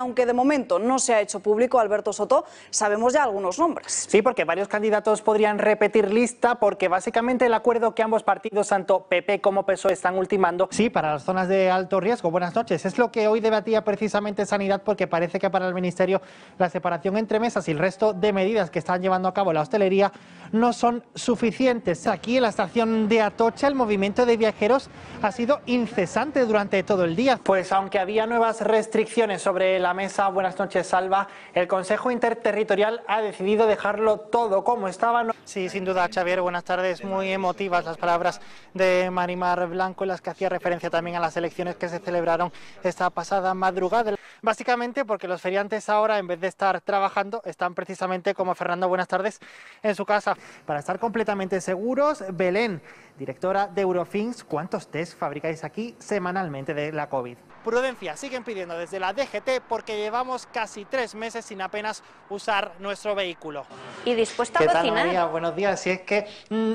Aunque de momento no se ha hecho público, Alberto Soto, sabemos ya algunos nombres. Sí, porque varios candidatos podrían repetir lista, porque básicamente el acuerdo que ambos partidos, tanto PP como PSOE, están ultimando. Sí, para las zonas de alto riesgo. Buenas noches. Es lo que hoy debatía precisamente Sanidad, porque parece que para el Ministerio la separación entre mesas y el resto de medidas que están llevando a cabo la hostelería no son suficientes. Aquí en la estación de Atocha, el movimiento de viajeros ha sido incesante durante todo el día. Pues aunque había nuevas restricciones sobre la mesa. Buenas noches, Salva. El Consejo Interterritorial ha decidido dejarlo todo como estaba. Sí, sin duda, Xavier, buenas tardes. Muy emotivas las palabras de Marimar Blanco, en las que hacía referencia también a las elecciones que se celebraron esta pasada madrugada. Básicamente porque los feriantes ahora, en vez de estar trabajando, están precisamente como Fernando, buenas tardes, en su casa. Para estar completamente seguros, Belén, directora de Eurofins, ¿cuántos test fabricáis aquí semanalmente de la COVID? Prudencia siguen pidiendo desde la DGT porque llevamos casi tres meses sin apenas usar nuestro vehículo. Y dispuesta a ¿Qué Buenos días. Si es que... Mm,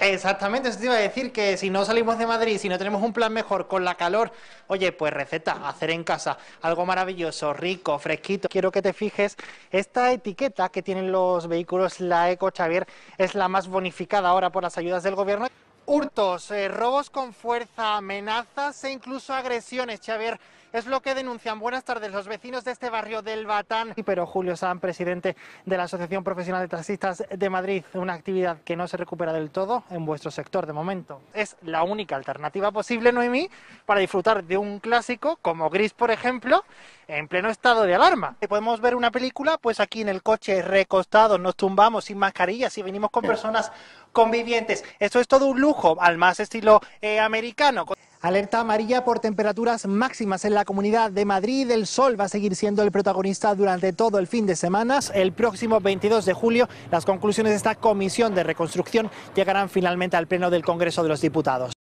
exactamente, se te iba a decir que si no salimos de Madrid, si no tenemos un plan mejor con la calor, oye, pues receta, hacer en casa algo maravilloso, rico, fresquito. Quiero que te fijes, esta etiqueta que tienen los vehículos, la Eco Xavier, es la más bonificada ahora por las ayudas del gobierno. Hurtos, eh, robos con fuerza, amenazas e incluso agresiones, Xavier, es lo que denuncian. Buenas tardes, los vecinos de este barrio del Batán. Pero Julio San, presidente de la Asociación Profesional de Taxistas de Madrid, una actividad que no se recupera del todo en vuestro sector de momento. Es la única alternativa posible, Noemí, para disfrutar de un clásico como Gris, por ejemplo, en pleno estado de alarma. Eh, podemos ver una película, pues aquí en el coche recostado nos tumbamos sin mascarillas y venimos con personas convivientes. Esto es todo un lujo, al más estilo eh, americano. Alerta amarilla por temperaturas máximas en la comunidad de Madrid. El sol va a seguir siendo el protagonista durante todo el fin de semana. El próximo 22 de julio, las conclusiones de esta comisión de reconstrucción llegarán finalmente al Pleno del Congreso de los Diputados.